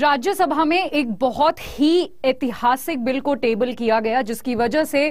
राज्यसभा में एक बहुत ही ऐतिहासिक बिल को टेबल किया गया जिसकी वजह से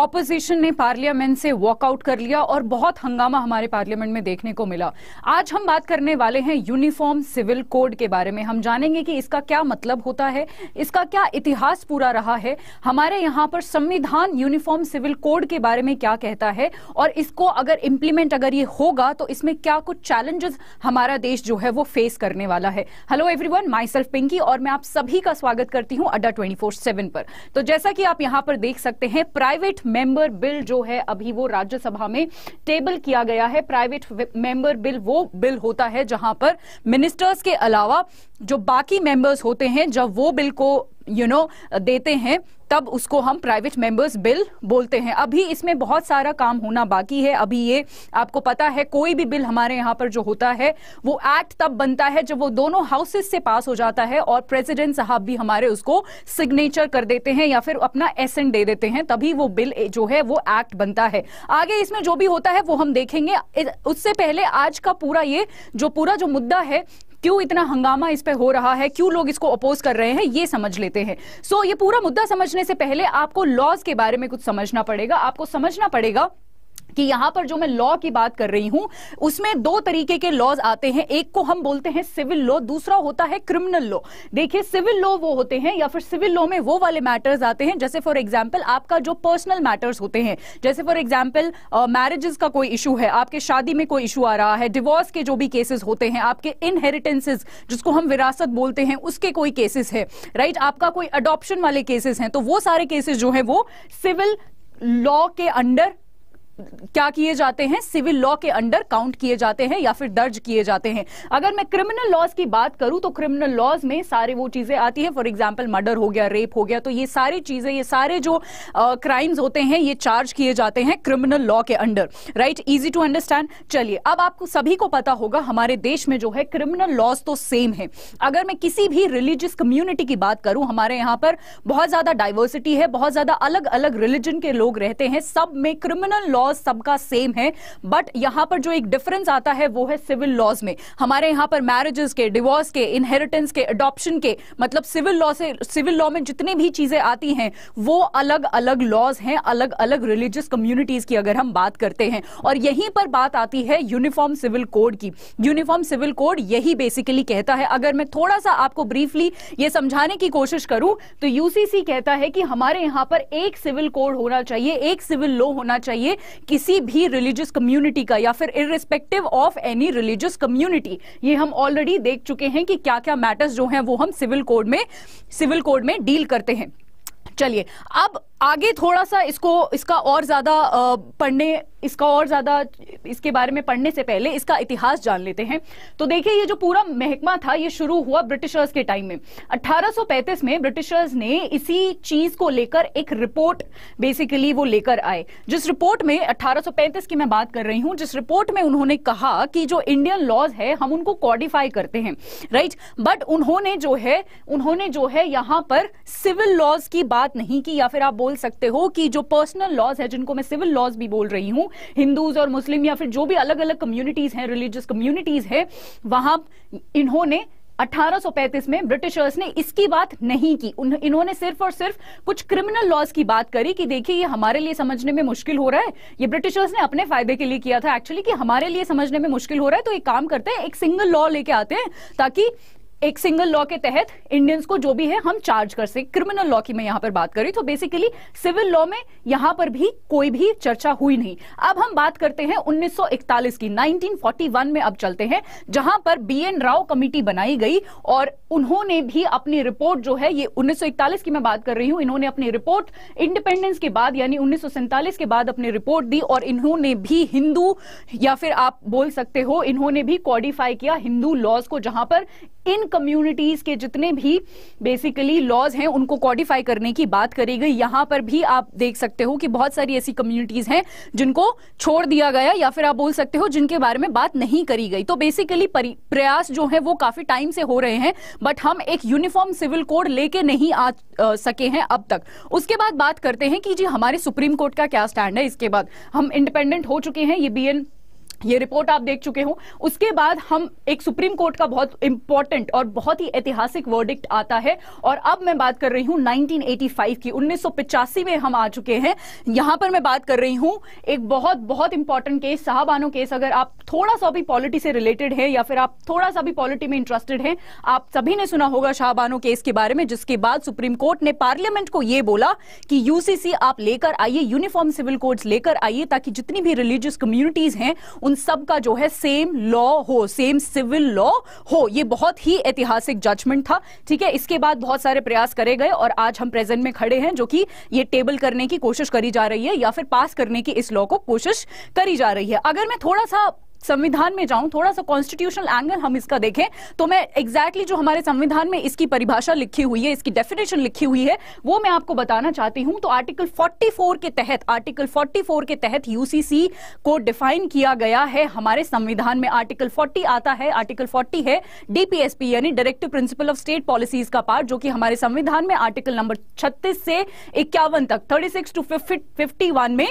ऑपोजिशन ने पार्लियामेंट से वॉकआउट कर लिया और बहुत हंगामा हमारे पार्लियामेंट में देखने को मिला आज हम बात करने वाले हैं यूनिफॉर्म सिविल कोड के बारे में हम जानेंगे कि इसका क्या मतलब होता है इसका क्या इतिहास पूरा रहा है हमारे यहाँ पर संविधान यूनिफॉर्म सिविल कोड के बारे में क्या कहता है और इसको अगर इम्प्लीमेंट अगर ये होगा तो इसमें क्या कुछ चैलेंजेस हमारा देश जो है वो फेस करने वाला है hello every myself pink आएंगी और मैं आप सभी का स्वागत करती हूं अड्डा 24/7 पर तो जैसा कि आप यहां पर देख सकते हैं प्राइवेट मेंबर बिल जो है अभी वो राज्यसभा में टेबल किया गया है प्राइवेट मेंबर बिल वो बिल होता है जहां पर मिनिस्टर्स के अलावा जो बाकी मेंबर्स होते हैं जब वो बिल को यू you नो know, देते हैं तब उसको हम प्राइवेट मेंबर्स बिल बोलते हैं अभी इसमें बहुत सारा काम होना बाकी है अभी ये आपको पता है कोई भी बिल हमारे यहाँ पर जो होता है वो एक्ट तब बनता है जब वो दोनों हाउसेस से पास हो जाता है और प्रेसिडेंट साहब भी हमारे उसको सिग्नेचर कर देते हैं या फिर अपना एसेंट दे देते हैं तभी वो बिल जो है वो एक्ट बनता है आगे इसमें जो भी होता है वो हम देखेंगे उससे पहले आज का पूरा ये जो पूरा जो मुद्दा है क्यों इतना हंगामा इस पर हो रहा है क्यों लोग इसको अपोज कर रहे हैं ये समझ लेते हैं सो so, ये पूरा मुद्दा समझने से पहले आपको लॉज के बारे में कुछ समझना पड़ेगा आपको समझना पड़ेगा कि यहां पर जो मैं लॉ की बात कर रही हूं उसमें दो तरीके के लॉज आते हैं एक को हम बोलते हैं सिविल लॉ दूसरा होता है क्रिमिनल लॉ देखिए सिविल लॉ वो होते हैं या फिर सिविल लॉ में वो वाले मैटर्स आते हैं जैसे फॉर एग्जाम्पल आपका जो पर्सनल मैटर्स होते हैं जैसे फॉर एग्जाम्पल मैरिजेस का कोई इशू है आपके शादी में कोई इशू आ रहा है डिवोर्स के जो भी केसेस होते हैं आपके इनहेरिटेंसेज जिसको हम विरासत बोलते हैं उसके कोई केसेस है राइट आपका कोई अडोप्शन वाले केसेस हैं तो वो सारे केसेस जो है वो सिविल लॉ के अंडर क्या किए जाते हैं सिविल लॉ के अंडर काउंट किए जाते हैं या फिर दर्ज किए जाते हैं अगर मैं क्रिमिनल लॉज की बात करूं तो क्रिमिनल लॉज में सारे वो चीजें आती है फॉर एग्जाम्पल मर्डर हो गया रेप हो गया तो ये सारी चीजें ये सारे जो क्राइम्स होते हैं ये चार्ज किए जाते हैं क्रिमिनल लॉ के under right easy to understand चलिए अब आपको सभी को पता होगा हमारे देश में जो है क्रिमिनल लॉज तो सेम है अगर मैं किसी भी रिलीजियस कम्युनिटी की बात करूं हमारे यहाँ पर बहुत ज्यादा डाइवर्सिटी है बहुत ज्यादा अलग अलग रिलीजन के लोग रहते हैं सब में क्रिमिनल लॉ लॉज सबका सेम है बट यहां पर जो एक डिफरेंस आता है वो है सिविल लॉज में हमारे यहां पर मैरिजेस के डिवोर्स के इनहेरिटेंस के अडॉप्शन के मतलब सिविल लॉ से सिविल लॉ में जितनी भी चीजें आती हैं वो अलग अलग लॉज हैं अलग अलग रिलीजियस कम्युनिटीज की अगर हम बात करते हैं और यहीं पर बात आती है यूनिफॉर्म सिविल कोड की यूनिफॉर्म सिविल कोड यही बेसिकली कहता है अगर मैं थोड़ा सा आपको ब्रीफली ये समझाने की कोशिश करूं तो यूसीसी कहता है कि हमारे यहां पर एक सिविल कोड होना चाहिए एक सिविल लॉ होना चाहिए किसी भी रिलीजियस कम्युनिटी का या फिर irrespective of any religious community ये हम ऑलरेडी देख चुके हैं कि क्या क्या मैटर्स जो हैं वो हम सिविल कोड में सिविल कोड में डील करते हैं चलिए अब आगे थोड़ा सा इसको इसका और ज़्यादा पढ़ने इसका और ज़्यादा इसके बारे में पढ़ने से पहले इसका इतिहास जान लेते हैं तो देखिए ये जो पूरा महकमा था ये शुरू हुआ ब्रिटिशर्स के टाइम में 1835 में ब्रिटिशर्स ने इसी चीज़ को लेकर एक रिपोर्ट बेसिकली वो लेकर आए जिस रिपोर्ट में 1835 की मैं बात कर रही हूं जिस रिपोर्ट में उन्होंने कहा कि जो इंडियन लॉज है हम उनको कॉडिफाई करते हैं राइट बट उन्होंने जो है उन्होंने जो है यहां पर सिविल लॉज की बात नहीं की या फिर आप बोल बोल सकते हो कि जो पर्सनल लॉज है जिनको मैं सिविल लॉज भी बोल रही हूँ हिंदूज और मुस्लिम या फिर जो भी अलग अलग कम्युनिटीज हैं रिलीजियस कम्युनिटीज है वहां इन्होंने 1835 में ब्रिटिशर्स ने इसकी बात नहीं की इन्होंने सिर्फ और सिर्फ कुछ क्रिमिनल लॉज की बात करी कि देखिए ये हमारे लिए समझने में मुश्किल हो रहा है ये ब्रिटिशर्स ने अपने फायदे के लिए किया था एक्चुअली कि हमारे लिए समझने में मुश्किल हो रहा है तो एक काम करते हैं एक सिंगल लॉ लेके आते हैं ताकि एक सिंगल लॉ के तहत इंडियंस को जो भी है हम चार्ज कर सकते क्रिमिनल लॉ की मैं यहाँ पर बात करी तो बेसिकली सिविल लॉ में यहाँ पर भी कोई भी चर्चा हुई नहीं अब हम बात करते हैं 1941 की 1941 में अब चलते हैं जहां पर बी एन राव कमेटी बनाई गई और उन्होंने भी अपनी रिपोर्ट जो है ये 1941 की मैं बात कर रही हूँ इन्होंने अपनी रिपोर्ट इंडिपेंडेंस के बाद यानी उन्नीस के बाद अपनी रिपोर्ट दी और इन्होंने भी हिंदू या फिर आप बोल सकते हो इन्होंने भी क्वालिफाई किया हिंदू लॉज को जहां पर इन कम्युनिटीज के जितने भी बेसिकली लॉज हैं उनको कॉडिफाई करने की बात करी गई यहां पर भी आप देख सकते हो कि बहुत सारी ऐसी कम्युनिटीज हैं जिनको छोड़ दिया गया या फिर आप बोल सकते हो जिनके बारे में बात नहीं करी गई तो बेसिकली प्रयास जो है वो काफी टाइम से हो रहे हैं बट हम एक यूनिफॉर्म सिविल कोड लेके नहीं आ, सके हैं अब तक उसके बाद बात करते हैं कि जी हमारे सुप्रीम कोर्ट का क्या स्टैंड है इसके बाद हम इंडिपेंडेंट हो चुके हैं ये बी ये रिपोर्ट आप देख चुके हो उसके बाद हम एक सुप्रीम कोर्ट का बहुत इंपॉर्टेंट और बहुत ही ऐतिहासिक वर्डिक्ट आता है और अब मैं बात कर रही हूं 1985 की उन्नीस में हम आ चुके हैं यहां पर मैं बात कर रही हूं एक बहुत बहुत इंपॉर्टेंट केस साहबानो केस अगर आप थोड़ा सा भी पॉलिटी से रिलेटेड है या फिर आप थोड़ा सा भी पॉलिटी में इंटरेस्टेड है आप सभी ने सुना होगा शाहबानो केस के बारे में जिसके बाद सुप्रीम कोर्ट ने पार्लियामेंट को यह बोला कि यूसीसी आप लेकर आइए यूनिफॉर्म सिविल कोड लेकर आइए ताकि जितनी भी रिलीजियस कम्युनिटीज हैं उन सब का जो है सेम लॉ हो सेम सिविल लॉ हो ये बहुत ही ऐतिहासिक जजमेंट था ठीक है इसके बाद बहुत सारे प्रयास करे गए और आज हम प्रेजेंट में खड़े हैं जो कि ये टेबल करने की कोशिश करी जा रही है या फिर पास करने की इस लॉ को कोशिश करी जा रही है अगर मैं थोड़ा सा संविधान में जाऊं थोड़ा सा कॉन्स्टिट्यूशनल एंगल हम इसका देखें तो मैं एग्जैक्टली exactly जो हमारे संविधान में इसकी परिभाषा लिखी हुई है इसकी डेफिनेशन लिखी हुई है वो मैं आपको बताना चाहती हूं तो आर्टिकल 44 के तहत आर्टिकल 44 के तहत यूसीसी को डिफाइन किया गया है हमारे संविधान में आर्टिकल फोर्टी आता है आर्टिकल फोर्टी है डीपीएसपी यानी directive principle of state policies का पार्ट जो कि हमारे संविधान में आर्टिकल नंबर छत्तीस से इक्यावन तक थर्टी टू फिफ्टी में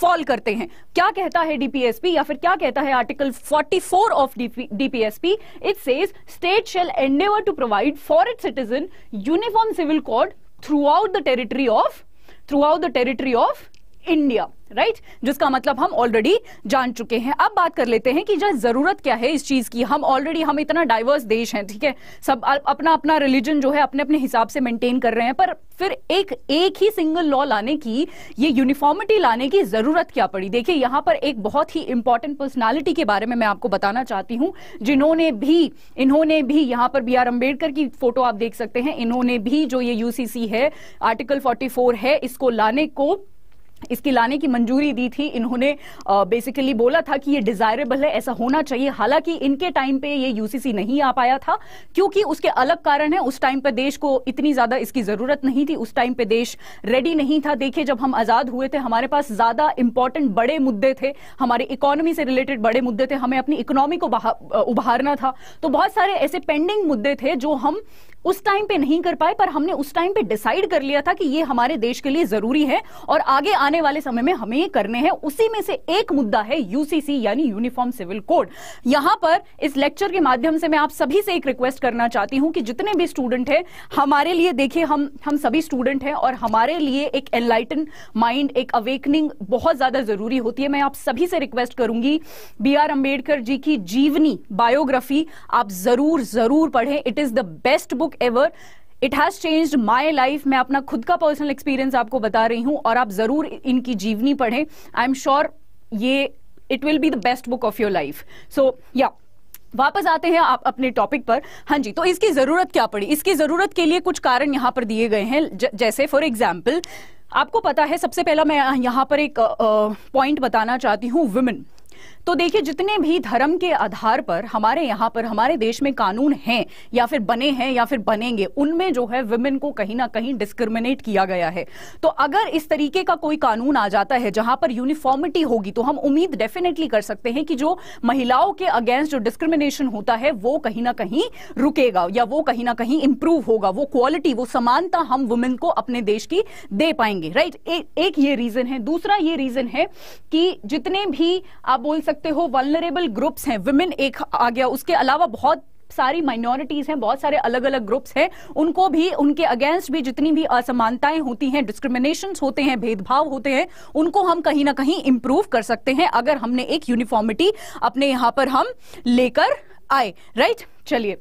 फॉल करते हैं क्या कहता है डीपीएसपी या फिर क्या कहता है Article 44 of DP DPSP, it says state shall endeavor to provide for its citizen uniform civil code throughout the territory of throughout the territory of India right right? जिसका मतलब हम ऑलरेडी जान चुके हैं अब बात कर लेते हैं कि जो जरूरत क्या है इस चीज की हम ऑलरेडी हम इतना डाइवर्स देश हैं ठीक है सब अपना अपना रिलीजन जो है अपने अपने हिसाब से मेंटेन कर रहे हैं पर फिर एक एक ही सिंगल लॉ लाने की ये यूनिफॉर्मिटी लाने की जरूरत क्या पड़ी देखिए यहां पर एक बहुत ही इंपॉर्टेंट पर्सनैलिटी के बारे में मैं आपको बताना चाहती हूं जिन्होंने भी इन्होंने भी यहां पर बी आर अम्बेडकर की फोटो आप देख सकते हैं इन्होंने भी जो ये यूसीसी है आर्टिकल फोर्टी है इसको लाने को इसकी लाने की मंजूरी दी थी इन्होंने बेसिकली बोला था कि ये डिजायरेबल है ऐसा होना चाहिए हालांकि इनके टाइम पे ये यूसीसी नहीं आ पाया था क्योंकि उसके अलग कारण है उस टाइम पे देश को इतनी ज्यादा इसकी जरूरत नहीं थी उस टाइम पे देश रेडी नहीं था देखिए जब हम आजाद हुए थे हमारे पास ज्यादा इंपॉर्टेंट बड़े मुद्दे थे हमारे इकोनॉमी से रिलेटेड बड़े मुद्दे थे हमें अपनी इकोनॉमी को उभारना था तो बहुत सारे ऐसे पेंडिंग मुद्दे थे जो हम उस टाइम पे नहीं कर पाए पर हमने उस टाइम पे डिसाइड कर लिया था कि ये हमारे देश के लिए जरूरी है और आगे आने वाले समय में हमें ये करने हैं उसी में से एक मुद्दा है यूसीसी यानी यूनिफॉर्म सिविल कोड यहां पर इस लेक्चर के माध्यम से मैं आप सभी से एक रिक्वेस्ट करना चाहती हूं कि जितने भी स्टूडेंट हैं हमारे लिए देखिए हम हम सभी स्टूडेंट हैं और हमारे लिए एक एनलाइटन माइंड एक अवेकनिंग बहुत ज्यादा जरूरी होती है मैं आप सभी से रिक्वेस्ट करूंगी बी आर अंबेडकर जी की जीवनी बायोग्राफी आप जरूर जरूर पढ़ें it is the best book book ever it has changed my life मैं अपना खुद का पर्सनल एक्सपीरियंस आपको बता रही हूं और आप जरूर इनकी जीवनी पढ़ें आई एम श्योर ये it will be the best book of your life so या वापस आते हैं आप अपने टॉपिक पर हाँ जी तो इसकी ज़रूरत क्या पड़ी इसकी ज़रूरत के लिए कुछ कारण यहाँ पर दिए गए हैं ज, जैसे फॉर एग्जाम्पल आपको पता है सबसे पहला मैं यहाँ पर एक पॉइंट बताना चाहती हूँ वुमेन तो देखिए जितने भी धर्म के आधार पर हमारे यहाँ पर हमारे देश में कानून हैं या फिर बने हैं या फिर बनेंगे उनमें जो है वुमेन को कहीं ना कहीं डिस्क्रिमिनेट किया गया है तो अगर इस तरीके का कोई कानून आ जाता है जहां पर यूनिफॉर्मिटी होगी तो हम उम्मीद डेफिनेटली कर सकते हैं कि जो महिलाओं के अगेंस्ट जो डिस्क्रिमिनेशन होता है वो कहीं ना कहीं रुकेगा या वो कहीं ना कहीं इंप्रूव होगा वो क्वालिटी वो समानता हम वुमेन को अपने देश की दे पाएंगे राइट एक ये रीजन है दूसरा ये रीजन है कि जितने भी आप बोल सकते हो वनरेबल ग्रुप्स हैं वुमेन एक आ गया उसके अलावा बहुत सारी माइनॉरिटीज़ हैं बहुत सारे अलग अलग ग्रुप्स हैं उनको भी उनके अगेंस्ट भी जितनी भी असमानताएं होती हैं डिस्क्रिमिनेशन होते हैं भेदभाव होते हैं उनको हम कहीं ना कहीं इंप्रूव कर सकते हैं अगर हमने एक यूनिफॉर्मिटी अपने यहां पर हम लेकर आए राइट चलिए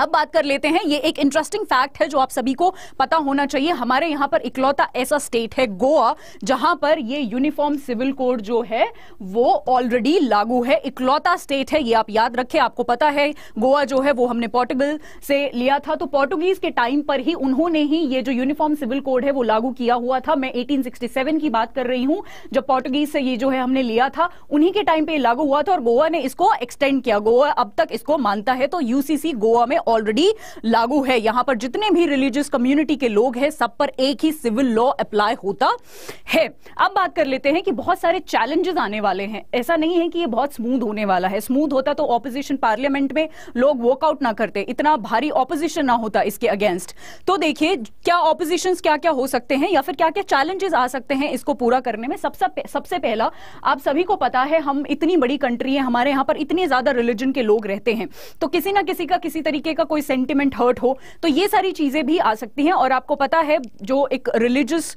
अब बात कर लेते हैं ये एक इंटरेस्टिंग फैक्ट है जो आप सभी को पता होना चाहिए हमारे यहाँ पर इकलौता ऐसा स्टेट है गोवा जहां पर ये यूनिफॉर्म सिविल कोड जो है वो ऑलरेडी लागू है इकलौता स्टेट है ये आप याद रखें आपको पता है गोवा जो है वो हमने पोर्टुगल से लिया था तो पोर्टुगीज के टाइम पर ही उन्होंने ही ये जो यूनिफॉर्म सिविल कोड है वो लागू किया हुआ था मैं एटीन की बात कर रही हूँ जब पोर्टुगीज से ये जो है हमने लिया था उन्हीं के टाइम पर लागू हुआ था और गोवा ने इसको एक्सटेंड किया गोवा अब तक इसको मानता है तो यूसीसी गोवा में ऑलरेडी लागू है यहां पर जितने भी रिलीजियस कम्युनिटी के लोग हैं सब पर एक ही सिविल लॉ अप्लाई होता है अब बात कर लेते हैं कि बहुत सारे चैलेंजेस आने वाले हैं ऐसा नहीं है कि ये बहुत स्मूथ होने वाला है स्मूथ होता तो ऑपोजिशन पार्लियामेंट में लोग वॉकआउट ना करते इतना भारी ऑपोजिशन ना होता इसके अगेंस्ट तो देखिए क्या ऑपोजिशन क्या क्या हो सकते हैं या फिर क्या क्या चैलेंजेस आ सकते हैं इसको पूरा करने में सबसे सबसे पहला आप सभी को पता है हम इतनी बड़ी कंट्री है हमारे यहां पर इतने ज्यादा रिलीजन के लोग रहते हैं तो किसी ना किसी का किसी तरीके दूसरे का कोई सेंटिमेंट हर्ट हो तो ये सारी चीज़ें भी आ सकती हैं और आपको पता है जो एक रिलीजियस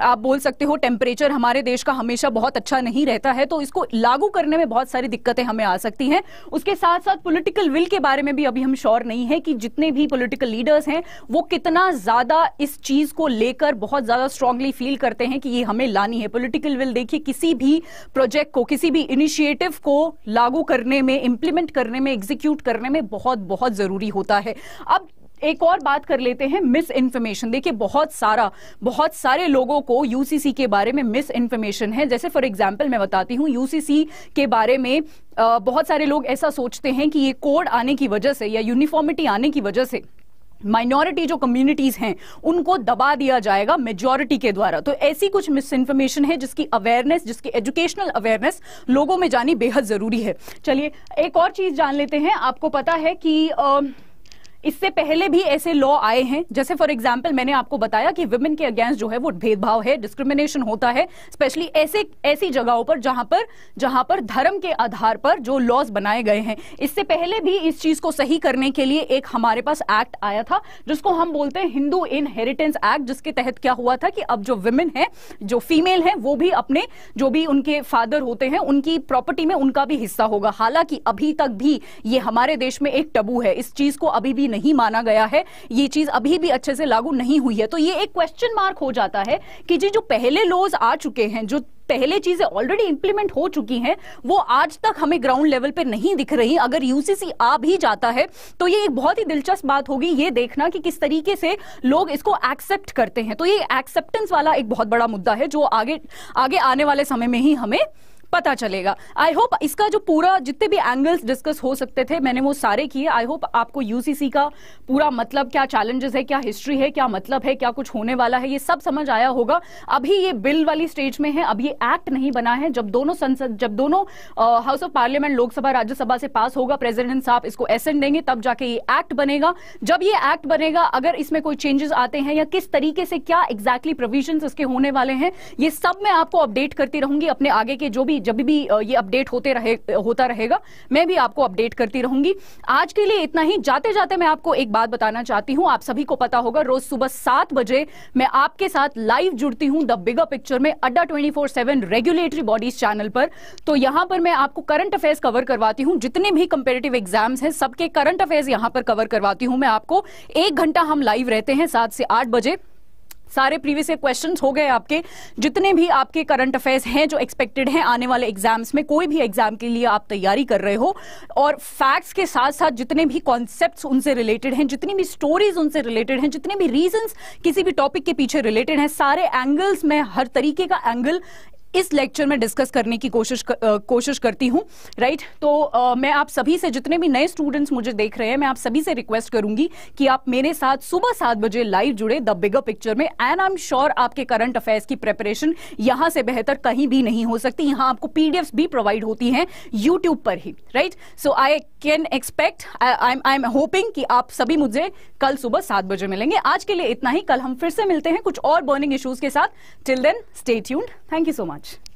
आप बोल सकते हो टेम्परेचर हमारे देश का हमेशा बहुत अच्छा नहीं रहता है तो इसको लागू करने में बहुत सारी दिक्कतें हमें आ सकती हैं उसके साथ साथ पोलिटिकल विल के बारे में भी अभी हम श्योर नहीं है कि जितने भी पोलिटिकल लीडर्स हैं वो कितना ज़्यादा इस चीज़ को लेकर बहुत ज़्यादा स्ट्रांगली फील करते हैं कि ये हमें लानी है पोलिटिकल विल देखिए किसी भी प्रोजेक्ट को किसी भी इनिशिएटिव को लागू करने में इंप्लीमेंट करने में एग्जीक्यूट करने में बहुत बहुत ज़रूरी होता है अब एक और बात कर लेते हैं मिस इन्फॉर्मेशन देखिए बहुत सारा बहुत सारे लोगों को यूसीसी के बारे में मिस इन्फॉर्मेशन है जैसे फॉर एग्जांपल मैं बताती हूँ यूसीसी के बारे में बहुत सारे लोग ऐसा सोचते हैं कि ये कोड आने की वजह से या यूनिफॉर्मिटी आने की वजह से माइनॉरिटी जो कम्युनिटीज हैं उनको दबा दिया जाएगा मेजॉरिटी के द्वारा तो ऐसी कुछ मिस इन्फॉर्मेशन है जिसकी अवेयरनेस जिसकी एजुकेशनल अवेयरनेस लोगों में जानी बेहद ज़रूरी है चलिए एक और चीज़ जान लेते हैं आपको पता है कि आ, इससे पहले भी ऐसे लॉ आए हैं जैसे फॉर एग्जाम्पल मैंने आपको बताया कि वुमेन के अगेंस्ट जो है वो भेदभाव है डिस्क्रिमिनेशन होता है स्पेशली ऐसे ऐसी जगहों पर जहां पर जहां पर धर्म के आधार पर जो लॉज बनाए गए हैं इससे पहले भी इस चीज को सही करने के लिए एक हमारे पास एक्ट आया था जिसको हम बोलते हैं हिंदू इनहेरिटेंस एक्ट जिसके तहत क्या हुआ था कि अब जो वुमेन है जो फीमेल है वो भी अपने जो भी उनके फादर होते हैं उनकी प्रॉपर्टी में उनका भी हिस्सा होगा हालांकि अभी तक भी ये हमारे देश में एक टबू है इस चीज को अभी भी नहीं माना गया है ये चीज अभी भी अच्छे से लागू नहीं हुई है तो ये एक क्वेश्चन मार्क हो जाता है कि जी जो पहले लॉज आ चुके हैं जो पहले चीजें ऑलरेडी इंप्लीमेंट हो चुकी हैं वो आज तक हमें ग्राउंड लेवल पे नहीं दिख रही अगर यूसीसी आ भी जाता है तो ये एक बहुत ही दिलचस्प बात होगी ये देखना कि किस तरीके से लोग इसको एक्सेप्ट करते हैं तो ये एक्सेप्टेंस वाला एक बहुत बड़ा मुद्दा है जो आगे आगे आने वाले समय में ही हमें पता चलेगा आई होप इसका जो पूरा जितने भी एंगल्स डिस्कस हो सकते थे मैंने वो सारे किए आई होप आपको यूसीसी का पूरा मतलब क्या चैलेंजेस है क्या हिस्ट्री है क्या मतलब है क्या कुछ होने वाला है ये सब समझ आया होगा अभी ये बिल वाली स्टेज में है अब ये एक्ट नहीं बना है जब दोनों संसद जब दोनों house of parliament Lok Sabha Rajya Sabha से पास होगा प्रेसिडेंट साहब इसको एसेंड देंगे तब जाके ये एक्ट बनेगा जब ये एक्ट बनेगा अगर इसमें कोई चेंजेस आते हैं या किस तरीके से क्या एग्जैक्टली exactly प्रोविजन इसके होने वाले हैं ये सब मैं आपको अपडेट करती रहूंगी अपने आगे के जो भी जब भी ये अपडेट होते रहे होता रहेगा मैं भी आपको अपडेट करती रहूंगी आज के लिए इतना ही जाते जाते मैं आपको एक बात बताना चाहती हूँ आप सभी को पता होगा रोज सुबह सात बजे मैं आपके साथ लाइव जुड़ती हूँ द बिगर पिक्चर में Adda twenty four seven regulatory bodies channel पर तो यहाँ पर मैं आपको करंट अफेयर्स कवर करवाती हूँ जितने भी कंपेरेटिव एग्जाम्स हैं सबके करंट अफेयर्स यहाँ पर कवर करवाती हूँ मैं आपको एक घंटा हम लाइव रहते हैं सात से आठ बजे सारे प्रीवियस ईयर क्वेश्चंस हो गए आपके जितने भी आपके करंट अफेयर्स हैं जो एक्सपेक्टेड हैं आने वाले एग्जाम्स में कोई भी एग्जाम के लिए आप तैयारी कर रहे हो और फैक्ट्स के साथ साथ जितने भी कॉन्सेप्ट उनसे रिलेटेड हैं जितनी भी स्टोरीज उनसे रिलेटेड हैं जितने भी रीजन किसी भी टॉपिक के पीछे रिलेटेड हैं सारे एंगल्स में हर तरीके का एंगल इस लेक्चर में डिस्कस करने की कोशिश कर, कोशिश करती हूँ राइट तो मैं आप सभी से जितने भी नए स्टूडेंट्स मुझे देख रहे हैं मैं आप सभी से रिक्वेस्ट करूंगी कि आप मेरे साथ सुबह सात बजे लाइव जुड़े द बिगर पिक्चर में एंड आई एम श्योर आपके करंट अफेयर्स की प्रेपरेशन यहाँ से बेहतर कहीं भी नहीं हो सकती यहाँ आपको पीडीएफ भी प्रोवाइड होती हैं यूट्यूब पर ही right so I can expect I I am hoping कि आप सभी मुझे कल सुबह सात बजे मिलेंगे आज के लिए इतना ही कल हम फिर से मिलते हैं कुछ और बर्निंग इश्यूज के साथ till then state thank you so much much.